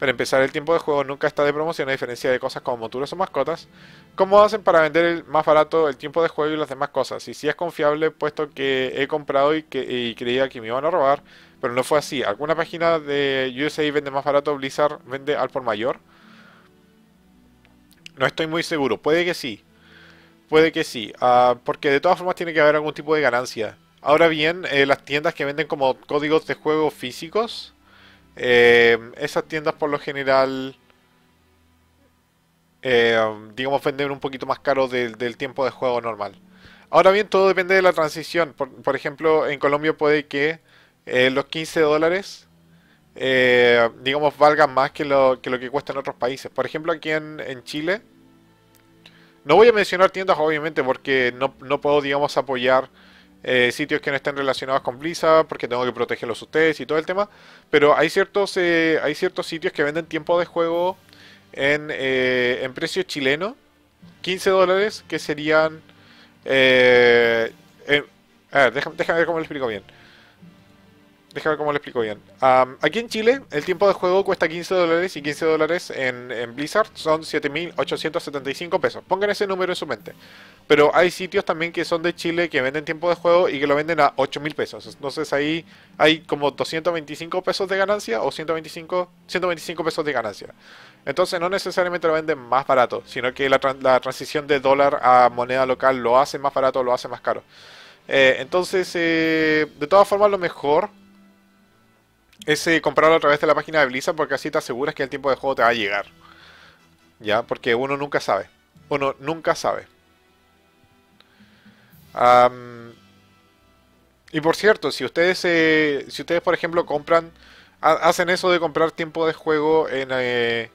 Para empezar, el tiempo de juego nunca está de promoción, a diferencia de cosas como moturas o mascotas. ¿Cómo hacen para vender más barato el tiempo de juego y las demás cosas? Y si es confiable, puesto que he comprado y, que, creía que me iban a robar, pero no fue así. ¿Alguna página de USA vende más barato? ¿Blizzard vende al por mayor? No estoy muy seguro. Puede que sí. Puede que sí. Ah, porque de todas formas tiene que haber algún tipo de ganancia. Ahora bien, eh, las tiendas que venden como códigos de juego físicos eh, esas tiendas por lo general, eh, digamos, venden un poquito más caro del, tiempo de juego normal. Ahora bien, todo depende de la transición. Por, ejemplo, en Colombia puede que eh, los 15 dólares, digamos, valgan más que lo, que cuesta en otros países. Por ejemplo, aquí en, Chile, no voy a mencionar tiendas, obviamente, porque no, no, puedo, digamos, apoyar eh, sitios que no estén relacionados con Blizzard porque tengo que protegerlos ustedes y todo el tema. Pero hay ciertos, eh, hay ciertos sitios que venden tiempo de juego en, eh, en precio chileno, 15 dólares, que serían... a ver, déjame, déjame, ver cómo lo explico bien déjame cómo lo explico bien. aquí en Chile, el tiempo de juego cuesta 15 dólares y 15 dólares en, Blizzard son 7.875 pesos. Pongan ese número en su mente. Pero hay sitios también que son de Chile que venden tiempo de juego y que lo venden a 8.000 pesos. Entonces ahí hay como 225 pesos de ganancia o 125, 125 pesos de ganancia. Entonces no necesariamente lo venden más barato, sino que la, transición de dólar a moneda local lo hace más barato o lo hace más caro. Eh, entonces, eh, de todas formas, lo mejor es eh, comprarlo a través de la página de Blizzard porque así te aseguras que el tiempo de juego te va a llegar. ¿Ya? Porque uno nunca sabe. Uno nunca sabe. y por cierto, si ustedes, eh, si ustedes por ejemplo compran, hacen eso de comprar tiempo de juego en... Eh,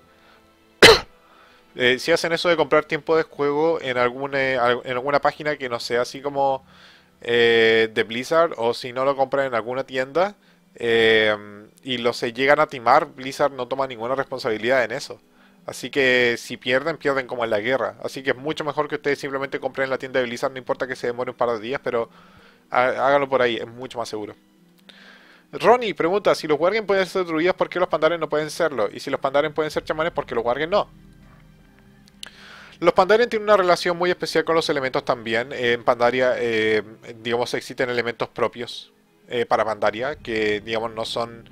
si hacen eso de comprar tiempo de juego en alguna, en alguna página que no sea así como de Blizzard o si no lo compran en alguna tienda, eh, y los se llegan a timar, Blizzard no toma ninguna responsabilidad en eso. Así que si pierden, pierden como en la guerra. Así que es mucho mejor que ustedes simplemente compren en la tienda de Blizzard, no importa que se demore un par de días, pero háganlo por ahí, es mucho más seguro. Ronnie pregunta, si los Wargen pueden ser druidas, ¿por qué los pandaren no pueden serlo? Y si los pandaren pueden ser chamanes, ¿por qué los Wargen no? Los Pandaren tienen una relación muy especial con los elementos también. En Pandaria, eh, digamos, existen elementos propios eh, para Pandaria, que digamos no son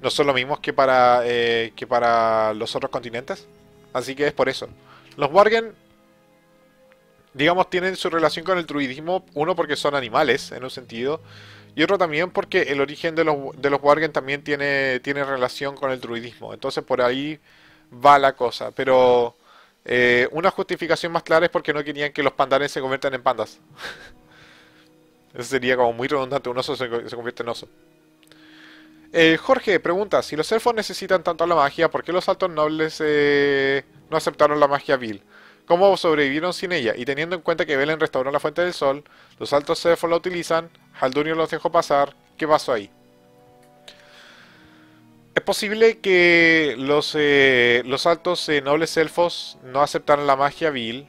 no son los mismos que para eh, que para los otros continentes. Así que es por eso. Los Worgen digamos, tienen su relación con el druidismo, uno porque son animales, en un sentido, y otro también porque el origen de los, de Wargen también tiene, tiene relación con el druidismo. Entonces por ahí va la cosa. Pero eh, una justificación más clara es porque no querían que los Pandaren se conviertan en pandas. Eso sería como muy redundante, un oso se, convierte en oso. Eh, Jorge pregunta, si los elfos necesitan tanto la magia, ¿por qué los altos nobles eh, no aceptaron la magia vil? ¿Cómo sobrevivieron sin ella? Y teniendo en cuenta que Belen restauró la Fuente del Sol, los altos elfos la utilizan, Haldunio los dejó pasar, ¿qué pasó ahí? Es posible que los, eh, los altos nobles elfos no aceptaran la magia vil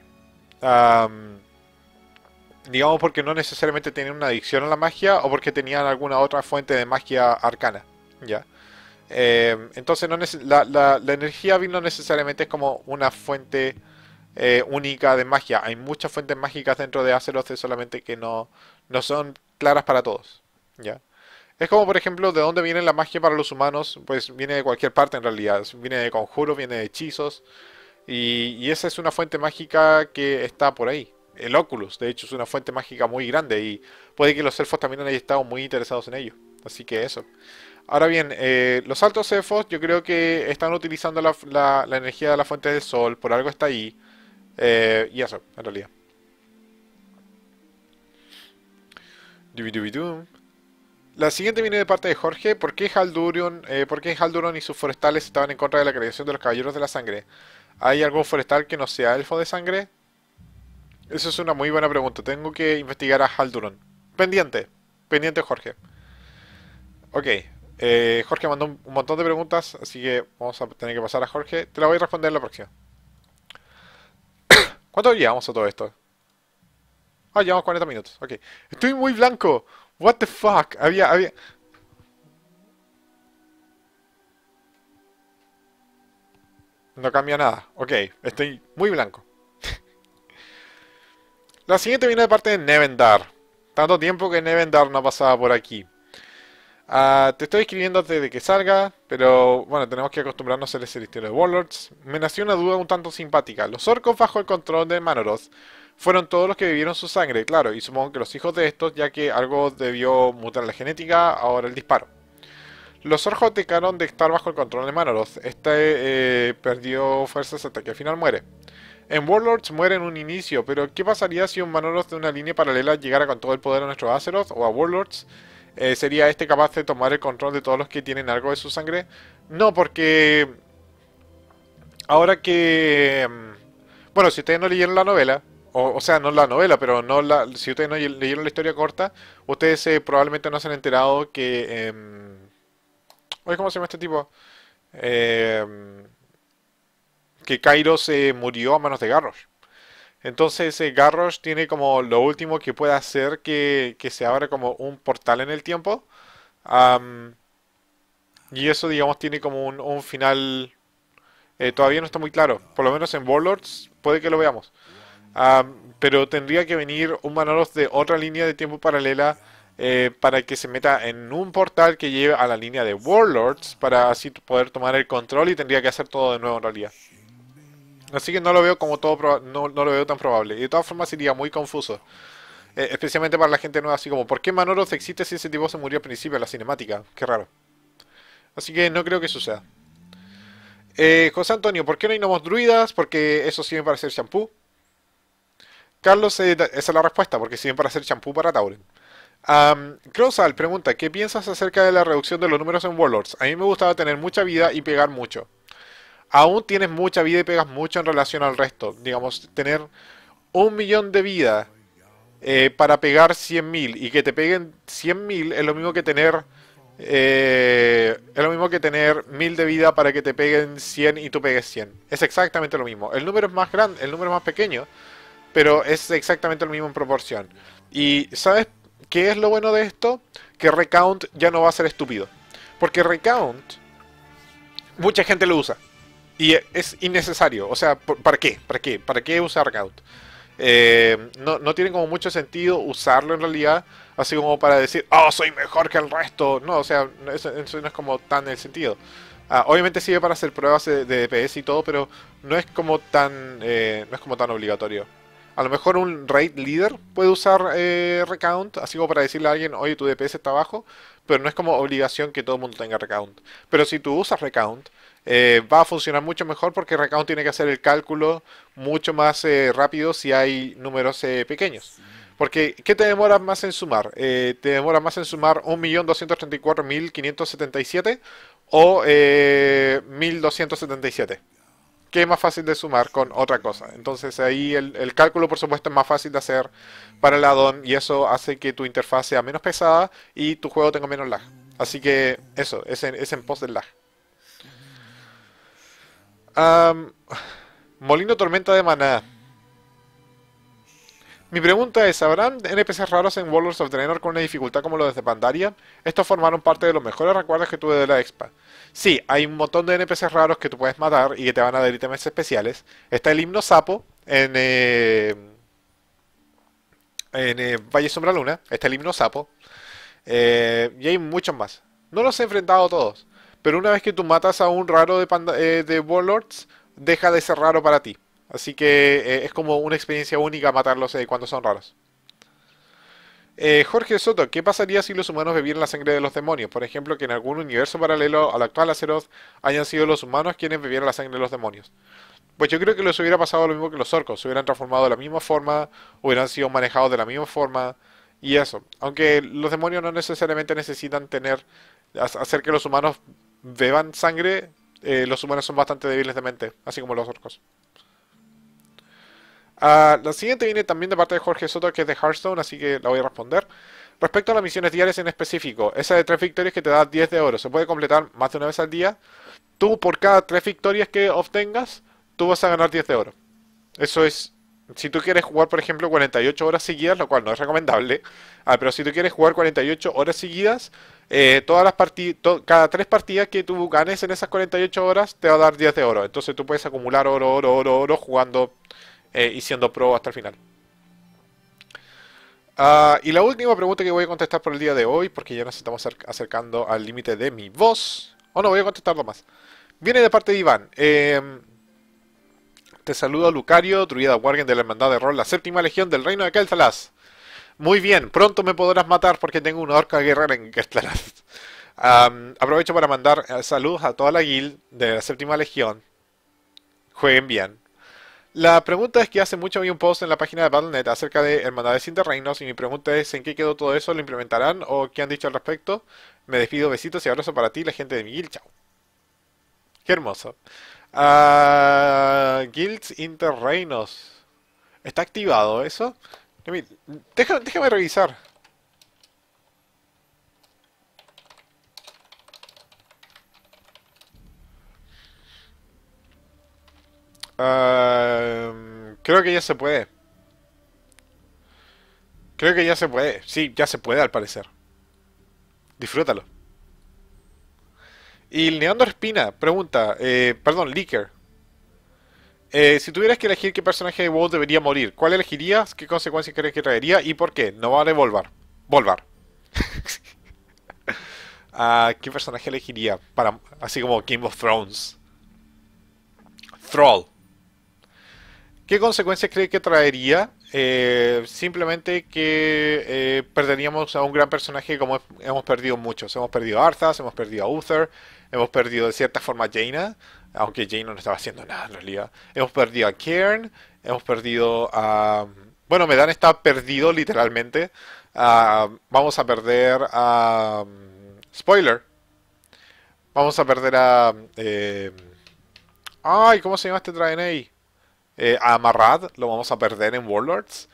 digamos porque no necesariamente tenían una adicción a la magia o porque tenían alguna otra fuente de magia arcana, ¿ya? Eh, entonces no la, la, energía vino no necesariamente es como una fuente eh, única de magia. Hay muchas fuentes mágicas dentro de Azeroth, solamente que no, no son claras para todos, ¿ya? Es como, por ejemplo, de dónde viene la magia para los humanos. Pues viene de cualquier parte en realidad. Viene de conjuros, viene de hechizos. y esa es una fuente mágica que está por ahí el Oculus. De hecho, es una fuente mágica muy grande y puede que los elfos también hayan estado muy interesados en ello. Así que eso. Ahora bien, eh, los altos elfos yo creo que están utilizando la, energía de la fuente del sol, por algo está ahí. Eh, y eso, en realidad. La siguiente viene de parte de Jorge. ¿Por qué Haldurion, eh, ¿por qué Halduron y sus forestales estaban en contra de la creación de los Caballeros de la Sangre? ¿Hay algún forestal que no sea elfo de sangre? Esa es una muy buena pregunta. Tengo que investigar a Halduron. Pendiente. Pendiente, Jorge. Ok. Eh, Jorge mandó un, montón de preguntas, así que vamos a tener que pasar a Jorge. Te la voy a responder la próxima. ¿Cuánto llevamos a todo esto? Ah, llevamos 40 minutos. Ok. Estoy muy blanco. What the fuck. Había, había... No cambia nada. Ok, estoy muy blanco. La siguiente viene de parte de Nevendar. Tanto tiempo que Nevendar no pasaba por aquí. Ah, te estoy escribiendo de que salga, pero bueno, tenemos que acostumbrarnos a ese estilo de Warlords. Me nació una duda un tanto simpática. Los orcos bajo el control de Manoroth fueron todos los que vivieron su sangre, claro, y supongo que los hijos de estos, ya que algo debió mutar la genética, ahora el disparo. Los orcos dejaron de estar bajo el control de Manoroth. Este eh, perdió fuerzas hasta que al final muere. En Warlords muere en un inicio, pero ¿qué pasaría si un Manoroth de una línea paralela llegara con todo el poder a nuestro Azeroth o a Warlords? Eh, ¿Sería este capaz de tomar el control de todos los que tienen algo de su sangre? No, porque... Ahora que... Mm, bueno, si ustedes no leyeron la novela, o, sea, no la novela, pero no la, si ustedes no leyeron la historia corta, ustedes eh, probablemente no se han enterado que... Eh, ¿Cómo se llama este tipo? Eh, que Kairos se murió a manos de Garrosh. Entonces eh, Garrosh tiene como lo último que puede hacer que, se abra como un portal en el tiempo. y eso, digamos, tiene como un, final... Eh, todavía no está muy claro. Por lo menos en Warlords puede que lo veamos. pero tendría que venir un Manolos de otra línea de tiempo paralela eh, para que se meta en un portal que lleve a la línea de Warlords para así poder tomar el control y tendría que hacer todo de nuevo en realidad. Así que no lo veo como todo, no, no lo veo tan probable. Y de todas formas sería muy confuso. Eh, especialmente para la gente nueva, así como, ¿por qué Manoroth existe si ese tipo se murió al principio de la cinemática? Qué raro. Así que no creo que suceda. Eh, José Antonio, ¿por qué no hay nomos druidas? Porque eso sirve para hacer champú. Carlos, eh, esa es la respuesta, porque sirve para hacer champú para Tauren. Um, pregunta, ¿qué piensas acerca de la reducción de los números en Warlords? A mí me gustaba tener mucha vida y pegar mucho aún tienes mucha vida y pegas mucho en relación al resto. Digamos, tener un millón de vida eh, para pegar 100.000 y que te peguen 100.000 es lo mismo que tener... Eh, es lo mismo que tener 1000 de vida para que te peguen 100 y tú pegues 100. Es exactamente lo mismo. El número es más grande, el número es más pequeño, pero es exactamente lo mismo en proporción. Y ¿sabes qué es lo bueno de esto? Que Recount ya no va a ser estúpido. Porque Recount, mucha gente lo usa. Y es innecesario. O sea, ¿para qué? ¿Para qué? ¿Para qué usar Recount? Eh, no, tiene como mucho sentido usarlo en realidad, así como para decir, oh, soy mejor que el resto. No, o sea, eso, no es como tan el sentido. Ah, obviamente sirve para hacer pruebas de, DPS y todo, pero no es como tan, eh, no es como tan obligatorio. A lo mejor un raid leader puede usar eh, recount, así como para decirle a alguien, oye, tu DPS está abajo pero no es como obligación que todo el mundo tenga recount. Pero si tú usas recount, eh, va a funcionar mucho mejor porque Recount tiene que hacer el cálculo mucho más eh, rápido si hay números eh, pequeños. Porque, ¿qué te demora más en sumar? ¿Te demora más en sumar 1.234.577 o 1.277? ¿Qué es más fácil de sumar con otra cosa. Entonces ahí el, cálculo por supuesto es más fácil de hacer para el addon y eso hace que tu interfaz sea menos pesada y tu juego tenga menos lag. Así que eso, es en, es en pos del lag. Molino Tormenta de Maná. Mi pregunta es, ¿habrán NPCs raros en World of Draenor con una dificultad como los de Pandaria? Estos formaron parte de los mejores recuerdos que tuve de la expa. Sí, hay un montón de NPCs raros que tú puedes matar y que te van a dar ítems especiales. Está el himno sapo en, eh, en eh, Valle Sombra Luna. Está el himno sapo. Eh, y hay muchos más. No los he enfrentado todos. Pero una vez que tú matas a un raro de, eh, Warlords, deja de ser raro para ti. Así que eh, es como una experiencia única matarlos eh, cuando son raros. Jorge Soto, ¿qué pasaría si los humanos bebieran la sangre de los demonios? Por ejemplo, que en algún universo paralelo al actual Azeroth hayan sido los humanos quienes bebieran la sangre de los demonios. Pues yo creo que les hubiera pasado lo mismo que los orcos, se hubieran transformado de la misma forma, hubieran sido manejados de la misma forma y eso. Aunque los demonios no necesariamente necesitan tener hacer que los humanos beban sangre, eh, los humanos son bastante débiles de mente, así como los orcos. Ah, la siguiente viene también de parte de Jorge Soto, que es de Hearthstone, así que la voy a responder. Respecto a las misiones diarias en específico, esa de tres victorias que te da 10 de oro, se puede completar más de una vez al día. Tú, por cada tres victorias que obtengas, tú vas a ganar 10 de oro. Eso es, si tú quieres jugar, por ejemplo, 48 horas seguidas, lo cual no es recomendable, ah, pero si tú quieres jugar 48 horas seguidas, eh, todas las cada tres partidas que tú ganes en esas 48 horas te va a dar 10 de oro. Entonces tú puedes acumular oro, oro, oro, oro jugando eh, y siendo pro hasta el final. Ah, y la última pregunta que voy a contestar por el día de hoy, porque ya nos estamos acercando al límite de mi voz. O no, voy a contestarlo más. Viene de parte de Iván. Em, te saludo Lucario, druida Wargen de la Hermandad de Rol, la séptima legión del reino de Kel'Thalas. Muy bien, pronto me podrás matar porque tengo una orca guerrera en que aprovecho para mandar eh, saludos a toda la guild de la séptima legión. Jueguen bien. La pregunta es que hace mucho había un post en la página de Battle.net acerca de hermandades interreinos y mi pregunta es ¿en qué quedó todo eso? ¿Lo implementarán o qué han dicho al respecto? Me despido, besitos y abrazo para ti, la gente de mi guild. Chao. Qué hermoso. Ah, guilds interreinos. ¿Está activado eso? déjame, revisar. Ah, creo que ya se puede. Creo que ya se puede. Sí, ya se puede al parecer. Disfrútalo. Y Leandro Espina pregunta, eh, perdón, Licker, eh, si tuvieras que elegir qué personaje de WoW debería morir, ¿cuál elegirías? ¿Qué consecuencias crees que traería? ¿Y por qué? No vale Volvar. Volvar. Ah, ¿Qué personaje elegiría? Para, así como Game of Thrones. Thrall. ¿Qué consecuencias crees que traería? Eh, simplemente que eh, perderíamos a un gran personaje como hemos perdido muchos. Hemos perdido a Arthas, hemos perdido a Uther, Hemos perdido de cierta forma a Jaina, aunque Jaina no estaba haciendo nada en realidad. Hemos perdido a Kern, hemos perdido a... Bueno, Medan está perdido literalmente. Ah, vamos a perder a... Mm, Spoiler. Vamos a perder a... Eh, ay, ¿cómo se llama este Draenei? Eh, a Marrad lo vamos a perder en Warlords.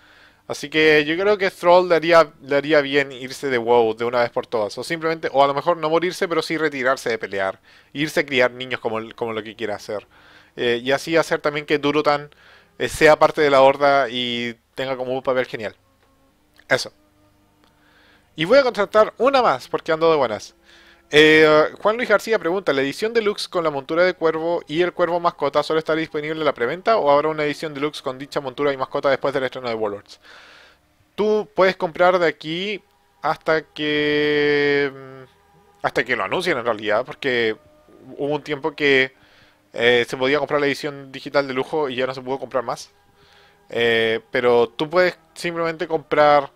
Así que yo creo que Stroll le haría, bien irse de WoW de una vez por todas. O simplemente, o a lo mejor no morirse, pero sí retirarse de pelear. Irse a criar niños como, como lo que quiera hacer. Eh, y así hacer también que Durutan eh, sea parte de la horda y tenga como un papel genial. Eso. Y voy a contratar una más porque ando de buenas. Eh, Juan Luis García pregunta, ¿la edición deluxe con la montura de cuervo y el cuervo mascota solo estará disponible en la preventa o habrá una edición deluxe con dicha montura y mascota después del estreno de Warlords? Tú puedes comprar de aquí hasta que... Mm, hasta que lo anuncien en realidad, porque hubo un tiempo que eh, se podía comprar la edición digital de lujo y ya no se pudo comprar más. Eh, pero tú puedes simplemente comprar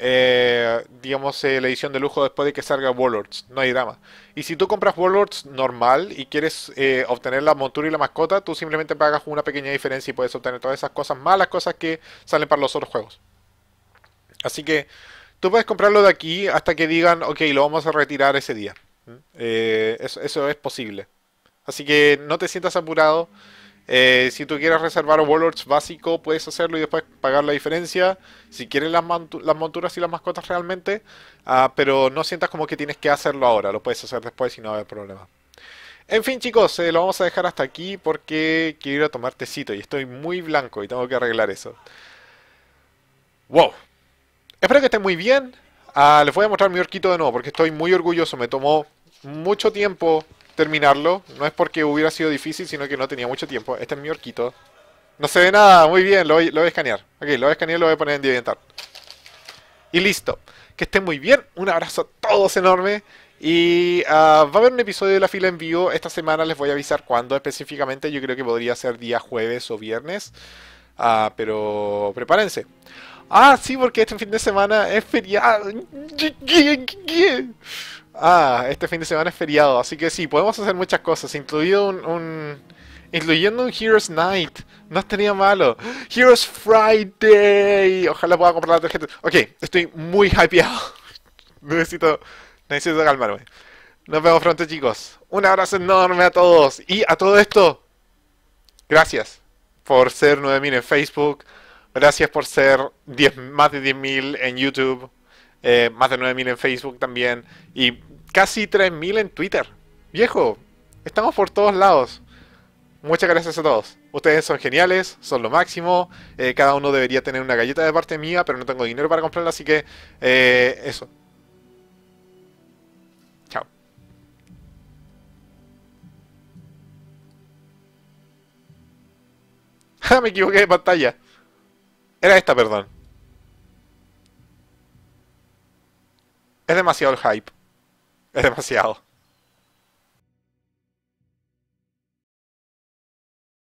eh, digamos, eh, la edición de lujo después de que salga Warlords. No hay drama. Y si tú compras Warlords normal y quieres eh, obtener la montura y la mascota, tú simplemente pagas una pequeña diferencia y puedes obtener todas esas cosas malas, cosas que salen para los otros juegos. Así que tú puedes comprarlo de aquí hasta que digan, ok, lo vamos a retirar ese día. ¿Mm? eso, eso es posible. Así que no te sientas apurado. Eh, si tú quieres reservar Warlords básico, puedes hacerlo y después pagar la diferencia. Si quieres las, monturas y las mascotas realmente, ah, pero no sientas como que tienes que hacerlo ahora, lo puedes hacer después y no va haber problema. En fin, chicos, eh, lo vamos a dejar hasta aquí porque quiero ir a tomar tecito y estoy muy blanco y tengo que arreglar eso. Wow. Espero que estén muy bien. Ah, les voy a mostrar mi orquito de nuevo porque estoy muy orgulloso. Me tomó mucho tiempo terminarlo. No es porque hubiera sido difícil, sino que no tenía mucho tiempo. Este es mi orquito. No se ve nada, muy bien, lo voy, lo voy a escanear. Ok, lo voy a escanear y lo voy a poner en DeviantArt. Y listo. Que estén muy bien. Un abrazo a todos enorme. Y ah, va a haber un episodio de la fila en vivo. Esta semana les voy a avisar cuándo específicamente. Yo creo que podría ser día jueves o viernes. Ah, pero prepárense. Ah, sí, porque este fin de semana es feriado. Ah, este fin de semana es feriado, así que sí, podemos hacer muchas cosas, incluido un, incluyendo un Heroes Night. No estaría malo. Heroes Friday. Ojalá pueda comprar la tarjeta. Ok, estoy muy hypeado. necesito, calmarme. Nos vemos pronto, chicos. Un abrazo enorme a todos. Y a todo esto, gracias por ser 9000 en Facebook. Gracias por ser 10, más de 10.000 en YouTube. Eh, más de 9.000 en Facebook también, y casi 3.000 en Twitter. Viejo, estamos por todos lados. Muchas gracias a todos. Ustedes son geniales, son lo máximo. Eh, cada uno debería tener una galleta de parte mía, pero no tengo dinero para comprarla, así que eh, eso. Chao. Ah, me equivoqué de pantalla. Era esta, perdón. Es demasiado el hype. Es demasiado.